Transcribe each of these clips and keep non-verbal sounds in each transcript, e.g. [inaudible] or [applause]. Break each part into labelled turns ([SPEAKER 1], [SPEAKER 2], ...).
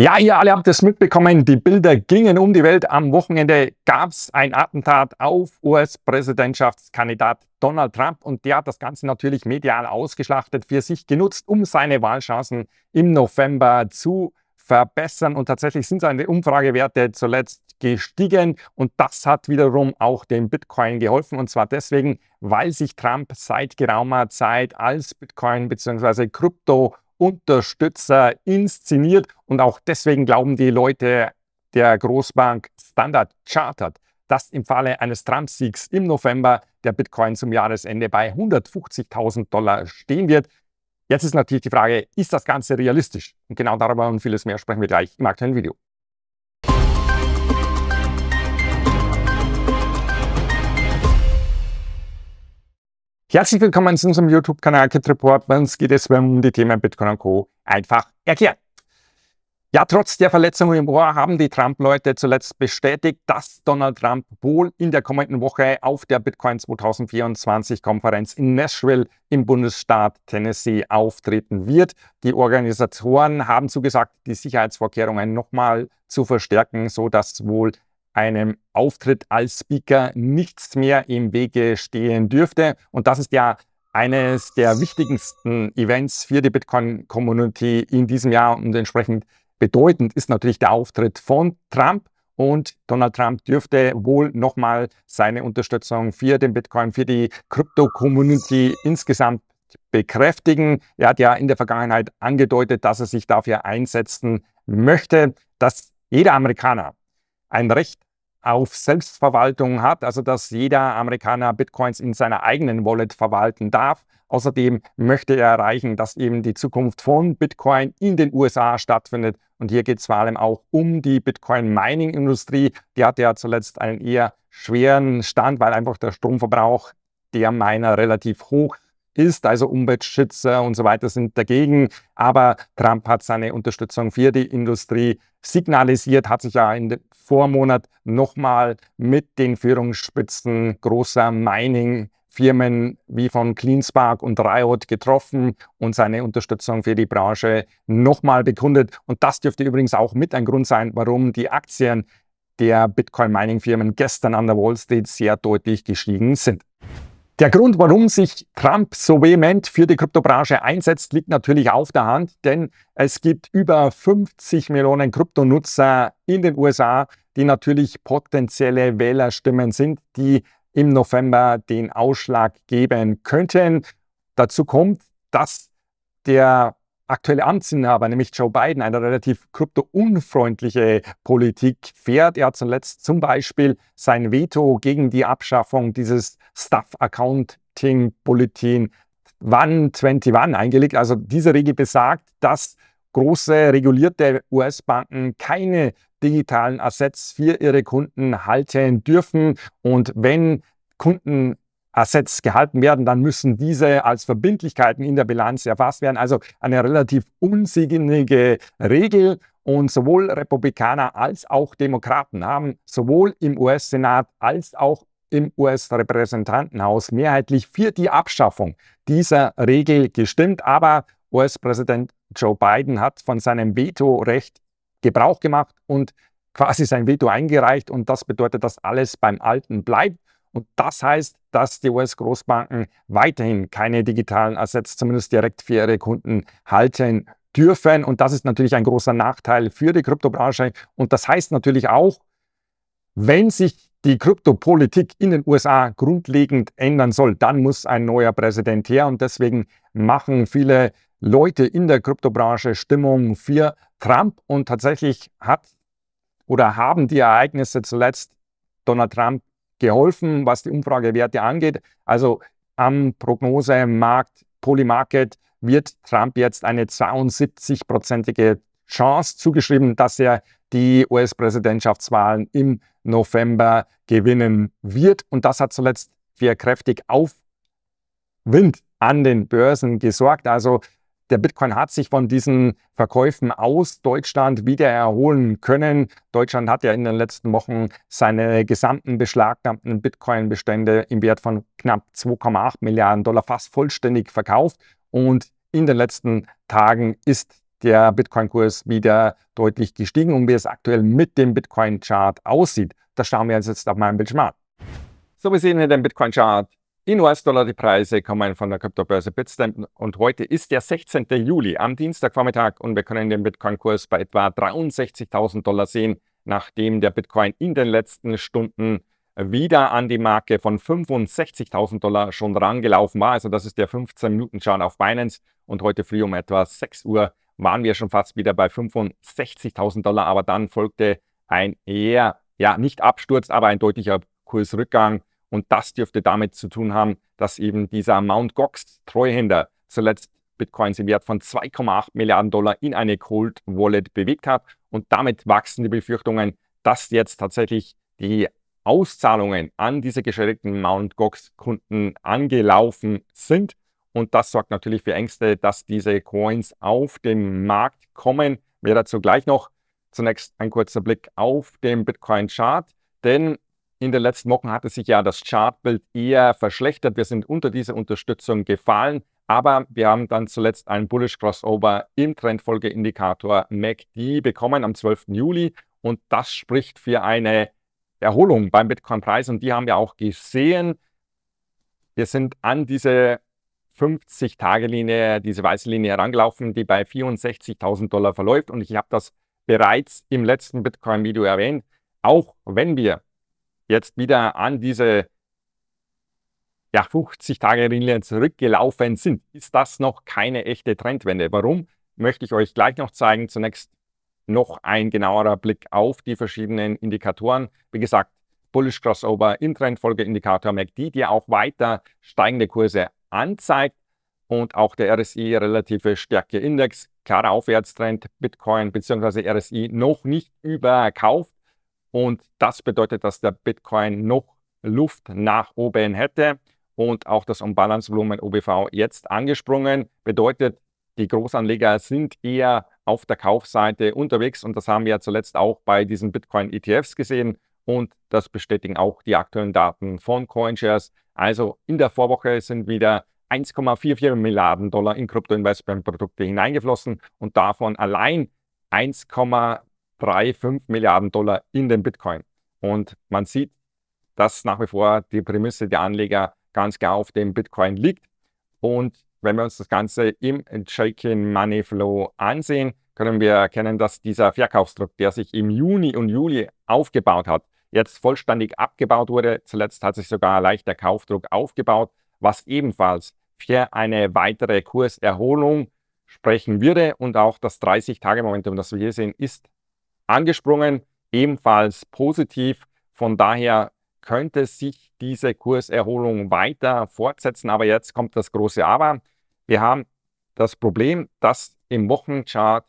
[SPEAKER 1] Ja, ihr alle habt es mitbekommen, die Bilder gingen um die Welt. Am Wochenende gab es ein Attentat auf US-Präsidentschaftskandidat Donald Trump und der hat das Ganze natürlich medial ausgeschlachtet, für sich genutzt, um seine Wahlchancen im November zu verbessern. Und tatsächlich sind seine Umfragewerte zuletzt gestiegen. Und das hat wiederum auch dem Bitcoin geholfen. Und zwar deswegen, weil sich Trump seit geraumer Zeit als Bitcoin bzw. Krypto Unterstützer inszeniert. Und auch deswegen glauben die Leute der Großbank Standard Chartered, dass im Falle eines Trump-Siegs im November der Bitcoin zum Jahresende bei 150.000 Dollar stehen wird. Jetzt ist natürlich die Frage, ist das Ganze realistisch? Und genau darüber und vieles mehr sprechen wir gleich im aktuellen Video. Herzlich willkommen zu unserem YouTube-Kanal Kit Report. Bei uns geht es um die Themen Bitcoin und Co. einfach erklärt. Ja, trotz der Verletzung im Ohr haben die Trump-Leute zuletzt bestätigt, dass Donald Trump wohl in der kommenden Woche auf der Bitcoin 2024-Konferenz in Nashville im Bundesstaat Tennessee auftreten wird. Die Organisatoren haben zugesagt, die Sicherheitsvorkehrungen nochmal zu verstärken, sodass wohl einem Auftritt als Speaker nichts mehr im Wege stehen dürfte. Und das ist ja eines der wichtigsten Events für die Bitcoin-Community in diesem Jahr und entsprechend bedeutend ist natürlich der Auftritt von Trump. Und Donald Trump dürfte wohl nochmal seine Unterstützung für den Bitcoin, für die Krypto-Community insgesamt bekräftigen. Er hat ja in der Vergangenheit angedeutet, dass er sich dafür einsetzen möchte, dass jeder Amerikaner ein Recht auf Selbstverwaltung hat, also dass jeder Amerikaner Bitcoins in seiner eigenen Wallet verwalten darf. Außerdem möchte er erreichen, dass eben die Zukunft von Bitcoin in den USA stattfindet. Und hier geht es vor allem auch um die Bitcoin-Mining-Industrie. Die hatte ja zuletzt einen eher schweren Stand, weil einfach der Stromverbrauch der Miner relativ hoch ist, also Umweltschützer und so weiter sind dagegen. Aber Trump hat seine Unterstützung für die Industrie signalisiert, hat sich ja im Vormonat nochmal mit den Führungsspitzen großer Mining Firmen wie von CleanSpark und Riot getroffen und seine Unterstützung für die Branche nochmal bekundet. Und das dürfte übrigens auch mit ein Grund sein, warum die Aktien der Bitcoin-Mining-Firmen gestern an der Wall Street sehr deutlich gestiegen sind. Der Grund, warum sich Trump so vehement für die Kryptobranche einsetzt, liegt natürlich auf der Hand, denn es gibt über 50 Millionen Kryptonutzer in den USA, die natürlich potenzielle Wählerstimmen sind, die im November den Ausschlag geben könnten. Dazu kommt, dass der aktuelle Amtsinhaber, nämlich Joe Biden, eine relativ kryptounfreundliche Politik fährt. Er hat zuletzt zum Beispiel sein Veto gegen die Abschaffung dieses Staff Accounting Bulletin 121 eingelegt. Also diese Regel besagt, dass große regulierte US-Banken keine digitalen Assets für ihre Kunden halten dürfen. Und wenn Kunden Assets gehalten werden, dann müssen diese als Verbindlichkeiten in der Bilanz erfasst werden. Also eine relativ unsinnige Regel. Und sowohl Republikaner als auch Demokraten haben sowohl im US-Senat als auch im US-Repräsentantenhaus mehrheitlich für die Abschaffung dieser Regel gestimmt. Aber US-Präsident Joe Biden hat von seinem Vetorecht Gebrauch gemacht und quasi sein Veto eingereicht. Und das bedeutet, dass alles beim Alten bleibt. Und das heißt, dass die US-Großbanken weiterhin keine digitalen Assets, zumindest direkt für ihre Kunden, halten dürfen. Und das ist natürlich ein großer Nachteil für die Kryptobranche. Und das heißt natürlich auch, wenn sich die Kryptopolitik in den USA grundlegend ändern soll, dann muss ein neuer Präsident her. Und deswegen machen viele Leute in der Kryptobranche Stimmung für Trump. Und tatsächlich hat oder haben die Ereignisse zuletzt Donald Trump geholfen, was die Umfragewerte angeht. Also am Prognosemarkt Polymarket wird Trump jetzt eine 72-prozentige Chance zugeschrieben, dass er die US-Präsidentschaftswahlen im November gewinnen wird. Und das hat zuletzt für kräftig Aufwind an den Börsen gesorgt. Also der Bitcoin hat sich von diesen Verkäufen aus Deutschland wieder erholen können. Deutschland hat ja in den letzten Wochen seine gesamten beschlagnahmten Bitcoin-Bestände im Wert von knapp 2,8 Milliarden Dollar fast vollständig verkauft. Und in den letzten Tagen ist der Bitcoin-Kurs wieder deutlich gestiegen und wie es aktuell mit dem Bitcoin-Chart aussieht. Das schauen wir uns jetzt auf meinem Bildschirm an. So, wir sehen hier den Bitcoin-Chart in US-Dollar die Preise kommen von der Kryptobörse Bitstamp und heute ist der 16. Juli am Dienstagvormittag und wir können den Bitcoin-Kurs bei etwa 63.000 Dollar sehen, nachdem der Bitcoin in den letzten Stunden wieder an die Marke von 65.000 Dollar schon rangelaufen war. Also das ist der 15-Minuten-Chart auf Binance und heute früh um etwa 6 Uhr waren wir schon fast wieder bei 65.000 Dollar, aber dann folgte ein eher, ja, nicht Absturz, aber ein deutlicher Kursrückgang und das dürfte damit zu tun haben, dass eben dieser Mount Gox Treuhänder zuletzt Bitcoins im Wert von 2,8 Milliarden Dollar in eine Cold Wallet bewegt hat. Und damit wachsen die Befürchtungen, dass jetzt tatsächlich die Auszahlungen an diese geschädigten Mount Gox Kunden angelaufen sind. Und das sorgt natürlich für Ängste, dass diese Coins auf den Markt kommen. Mehr dazu gleich noch. Zunächst ein kurzer Blick auf den Bitcoin-Chart, denn in den letzten Wochen hatte sich ja das Chartbild eher verschlechtert. Wir sind unter dieser Unterstützung gefallen, aber wir haben dann zuletzt einen Bullish Crossover im Trendfolgeindikator MACD bekommen am 12. Juli und das spricht für eine Erholung beim Bitcoin-Preis und die haben wir auch gesehen. Wir sind an diese 50-Tage-Linie, diese weiße Linie herangelaufen, die bei 64.000 Dollar verläuft und ich habe das bereits im letzten Bitcoin-Video erwähnt. Auch wenn wir jetzt wieder an diese ja, 50 Tage Linie zurückgelaufen sind, ist das noch keine echte Trendwende. Warum? Möchte ich euch gleich noch zeigen. Zunächst noch ein genauerer Blick auf die verschiedenen Indikatoren. Wie gesagt, Bullish Crossover im Trendfolgeindikator MACD, die auch weiter steigende Kurse anzeigt und auch der RSI relative Stärke Index, klarer Aufwärtstrend, Bitcoin bzw. RSI noch nicht überkauft, und das bedeutet, dass der Bitcoin noch Luft nach oben hätte und auch das Umbalancevolumen OBV jetzt angesprungen. Bedeutet, die Großanleger sind eher auf der Kaufseite unterwegs und das haben wir ja zuletzt auch bei diesen Bitcoin-ETFs gesehen und das bestätigen auch die aktuellen Daten von CoinShares. Also in der Vorwoche sind wieder 1,44 Milliarden Dollar in Kryptoinvestmentprodukte hineingeflossen und davon allein 1, drei, fünf Milliarden Dollar in den Bitcoin. Und man sieht, dass nach wie vor die Prämisse der Anleger ganz klar auf dem Bitcoin liegt. Und wenn wir uns das Ganze im Shaken Money Flow ansehen, können wir erkennen, dass dieser Verkaufsdruck, der sich im Juni und Juli aufgebaut hat, jetzt vollständig abgebaut wurde. Zuletzt hat sich sogar leichter Kaufdruck aufgebaut, was ebenfalls für eine weitere Kurserholung sprechen würde. Und auch das 30-Tage-Momentum, das wir hier sehen, ist angesprungen, ebenfalls positiv. Von daher könnte sich diese Kurserholung weiter fortsetzen. Aber jetzt kommt das große Aber. Wir haben das Problem, dass im Wochenchart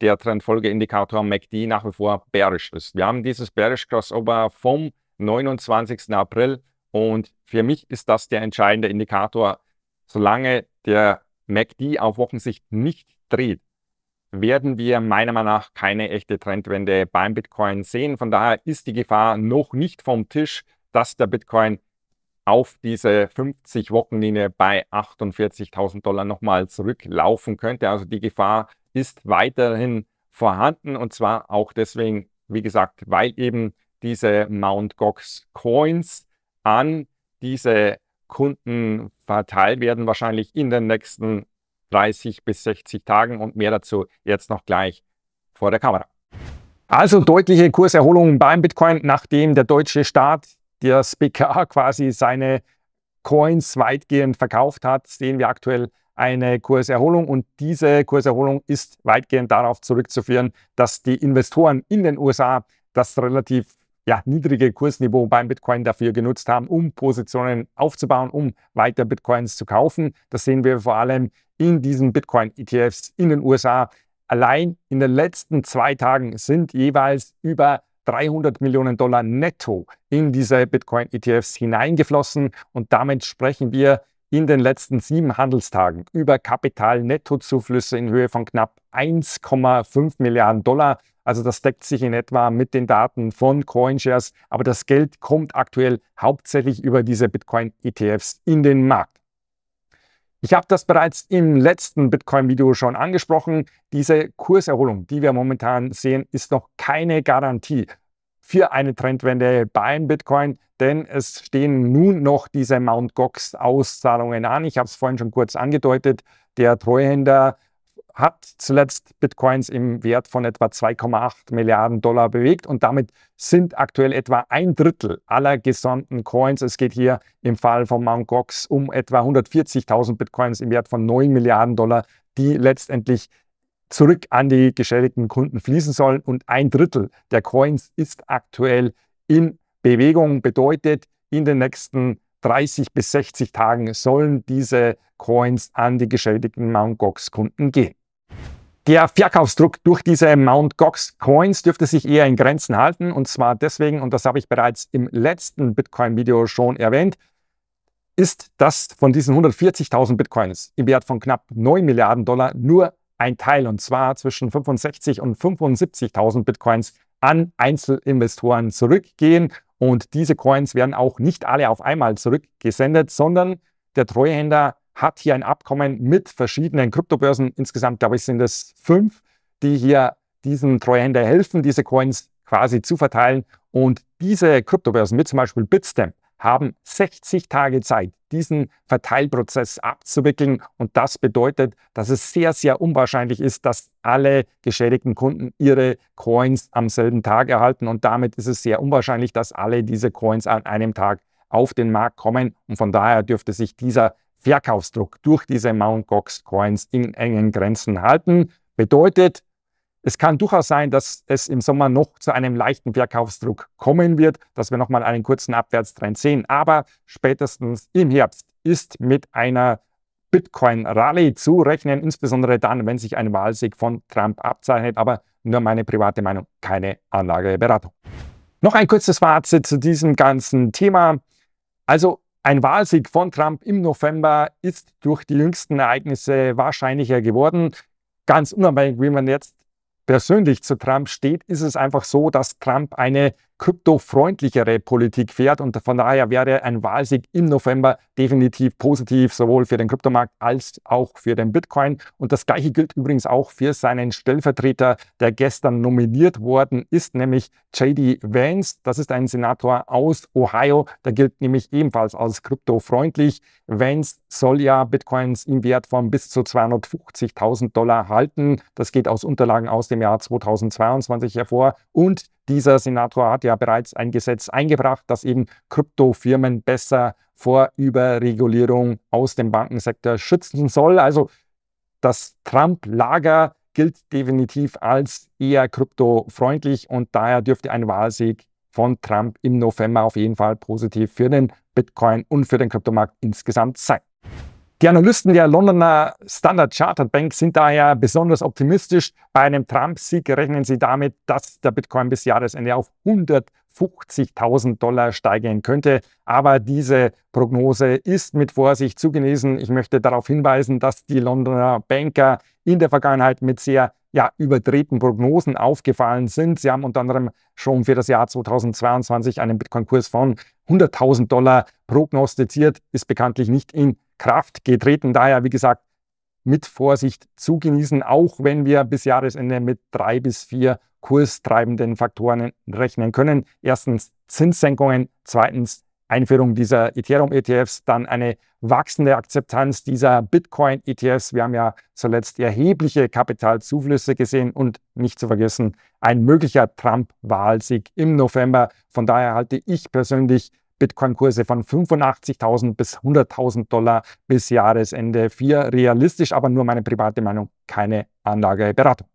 [SPEAKER 1] der Trendfolgeindikator MACD nach wie vor bearish ist. Wir haben dieses bearish Crossover vom 29. April und für mich ist das der entscheidende Indikator. Solange der MACD auf Wochensicht nicht dreht, werden wir meiner Meinung nach keine echte Trendwende beim Bitcoin sehen. Von daher ist die Gefahr noch nicht vom Tisch, dass der Bitcoin auf diese 50-Wochenlinie bei 48.000 Dollar nochmal zurücklaufen könnte. Also die Gefahr ist weiterhin vorhanden und zwar auch deswegen, wie gesagt, weil eben diese Mount Gox Coins an diese Kunden verteilt werden, wahrscheinlich in den nächsten 30 bis 60 Tagen und mehr dazu jetzt noch gleich vor der Kamera. Also deutliche Kurserholung beim Bitcoin, nachdem der deutsche Staat, das [laughs] BKA quasi seine Coins weitgehend verkauft hat, sehen wir aktuell eine Kurserholung und diese Kurserholung ist weitgehend darauf zurückzuführen, dass die Investoren in den USA das relativ ja, niedrige Kursniveau beim Bitcoin dafür genutzt haben, um Positionen aufzubauen, um weiter Bitcoins zu kaufen. Das sehen wir vor allem in diesen Bitcoin-ETFs in den USA. Allein in den letzten zwei Tagen sind jeweils über 300 Millionen Dollar netto in diese Bitcoin-ETFs hineingeflossen. Und damit sprechen wir in den letzten sieben Handelstagen über Kapitalnettozuflüsse in Höhe von knapp 1,5 Milliarden Dollar. Also das deckt sich in etwa mit den Daten von CoinShares, aber das Geld kommt aktuell hauptsächlich über diese Bitcoin-ETFs in den Markt. Ich habe das bereits im letzten Bitcoin-Video schon angesprochen. Diese Kurserholung, die wir momentan sehen, ist noch keine Garantie für eine Trendwende beim Bitcoin, denn es stehen nun noch diese Mount Gox-Auszahlungen an. Ich habe es vorhin schon kurz angedeutet. Der Treuhänder hat zuletzt Bitcoins im Wert von etwa 2,8 Milliarden Dollar bewegt und damit sind aktuell etwa ein Drittel aller gesamten Coins. Es geht hier im Fall von Mt. Gox um etwa 140.000 Bitcoins im Wert von 9 Milliarden Dollar, die letztendlich zurück an die geschädigten Kunden fließen sollen und ein Drittel der Coins ist aktuell in Bewegung, bedeutet in den nächsten 30 bis 60 Tagen sollen diese Coins an die geschädigten Mt. Gox Kunden gehen. Der Verkaufsdruck durch diese Mount Gox Coins dürfte sich eher in Grenzen halten und zwar deswegen, und das habe ich bereits im letzten Bitcoin-Video schon erwähnt, ist, dass von diesen 140.000 Bitcoins im Wert von knapp 9 Milliarden Dollar nur ein Teil, und zwar zwischen 65.000 und 75.000 Bitcoins, an Einzelinvestoren zurückgehen. Und diese Coins werden auch nicht alle auf einmal zurückgesendet, sondern der Treuhänder hat hier ein Abkommen mit verschiedenen Kryptobörsen. Insgesamt, glaube ich, sind es fünf, die hier diesen Treuhänder helfen, diese Coins quasi zu verteilen. Und diese Kryptobörsen, wie zum Beispiel Bitstamp, haben 60 Tage Zeit, diesen Verteilprozess abzuwickeln. Und das bedeutet, dass es sehr, sehr unwahrscheinlich ist, dass alle geschädigten Kunden ihre Coins am selben Tag erhalten. Und damit ist es sehr unwahrscheinlich, dass alle diese Coins an einem Tag auf den Markt kommen. Und von daher dürfte sich dieser Verkaufsdruck durch diese Mt. Gox Coins in engen Grenzen halten. Bedeutet, es kann durchaus sein, dass es im Sommer noch zu einem leichten Verkaufsdruck kommen wird, dass wir nochmal einen kurzen Abwärtstrend sehen. Aber spätestens im Herbst ist mit einer Bitcoin-Rallye zu rechnen, insbesondere dann, wenn sich ein Wahlsieg von Trump abzeichnet. Aber nur meine private Meinung, keine Anlageberatung. Noch ein kurzes Fazit zu diesem ganzen Thema. Also ein Wahlsieg von Trump im November ist durch die jüngsten Ereignisse wahrscheinlicher geworden. Ganz unabhängig, wie man jetzt persönlich zu Trump steht, ist es einfach so, dass Trump eine kryptofreundlichere Politik fährt. Und von daher wäre ein Wahlsieg im November definitiv positiv, sowohl für den Kryptomarkt als auch für den Bitcoin. Und das Gleiche gilt übrigens auch für seinen Stellvertreter, der gestern nominiert worden ist, nämlich JD Vance. Das ist ein Senator aus Ohio. Der gilt nämlich ebenfalls als kryptofreundlich. Vance soll ja Bitcoins im Wert von bis zu 250.000 Dollar halten. Das geht aus Unterlagen aus dem Jahr 2022 hervor. Und dieser Senator hat ja bereits ein Gesetz eingebracht, das eben Kryptofirmen besser vor Überregulierung aus dem Bankensektor schützen soll. Also das Trump-Lager gilt definitiv als eher kryptofreundlich und daher dürfte ein Wahlsieg von Trump im November auf jeden Fall positiv für den Bitcoin und für den Kryptomarkt insgesamt sein. Die Analysten der Londoner Standard Chartered Bank sind daher besonders optimistisch. Bei einem Trump-Sieg rechnen sie damit, dass der Bitcoin bis Jahresende auf 150.000 Dollar steigen könnte. Aber diese Prognose ist mit Vorsicht zu genießen. Ich möchte darauf hinweisen, dass die Londoner Banker in der Vergangenheit mit sehr ja, überdrehten Prognosen aufgefallen sind. Sie haben unter anderem schon für das Jahr 2022 einen Bitcoin-Kurs von 100.000 Dollar prognostiziert, ist bekanntlich nicht in Kraft getreten. Daher, wie gesagt, mit Vorsicht zu genießen, auch wenn wir bis Jahresende mit drei bis vier kurstreibenden Faktoren rechnen können. Erstens Zinssenkungen, zweitens Einführung dieser Ethereum-ETFs, dann eine wachsende Akzeptanz dieser Bitcoin-ETFs. Wir haben ja zuletzt erhebliche Kapitalzuflüsse gesehen und nicht zu vergessen, ein möglicher Trump-Wahlsieg im November. Von daher halte ich persönlich Bitcoin-Kurse von 85.000 bis 100.000 Dollar bis Jahresende. Vier realistisch, aber nur meine private Meinung, keine Anlageberatung.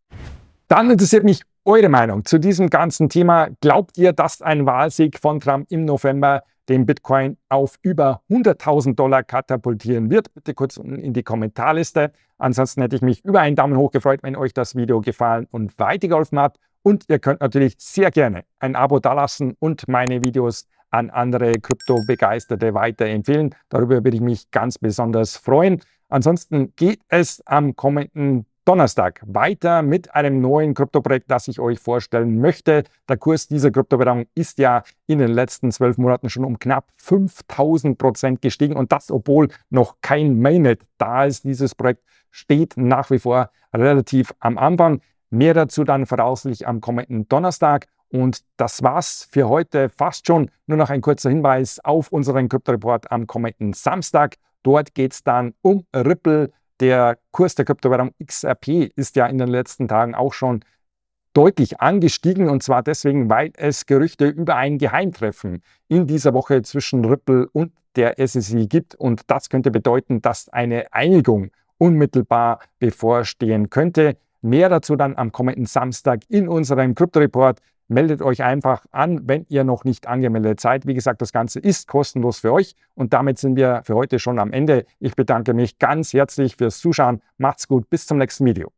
[SPEAKER 1] Dann interessiert mich eure Meinung zu diesem ganzen Thema. Glaubt ihr, dass ein Wahlsieg von Trump im November den Bitcoin auf über 100.000 Dollar katapultieren wird? Bitte kurz unten in die Kommentarliste. Ansonsten hätte ich mich über einen Daumen hoch gefreut, wenn euch das Video gefallen und weitergeholfen hat. Und ihr könnt natürlich sehr gerne ein Abo dalassen und meine Videos an andere Krypto-Begeisterte weiterempfehlen. Darüber würde ich mich ganz besonders freuen. Ansonsten geht es am kommenden Donnerstag weiter mit einem neuen Krypto-Projekt, das ich euch vorstellen möchte. Der Kurs dieser Kryptowährung ist ja in den letzten zwölf Monaten schon um knapp 5000 Prozent gestiegen und das, obwohl noch kein Mainnet da ist. Dieses Projekt steht nach wie vor relativ am Anfang. Mehr dazu dann voraussichtlich am kommenden Donnerstag. Und das war's für heute fast schon. Nur noch ein kurzer Hinweis auf unseren Kryptoreport am kommenden Samstag. Dort geht es dann um Ripple. Der Kurs der Kryptowährung XRP ist ja in den letzten Tagen auch schon deutlich angestiegen und zwar deswegen, weil es Gerüchte über ein Geheimtreffen in dieser Woche zwischen Ripple und der SEC gibt und das könnte bedeuten, dass eine Einigung unmittelbar bevorstehen könnte. Mehr dazu dann am kommenden Samstag in unserem Krypto-Report. Meldet euch einfach an, wenn ihr noch nicht angemeldet seid. Wie gesagt, das Ganze ist kostenlos für euch. Und damit sind wir für heute schon am Ende. Ich bedanke mich ganz herzlich fürs Zuschauen. Macht's gut, bis zum nächsten Video.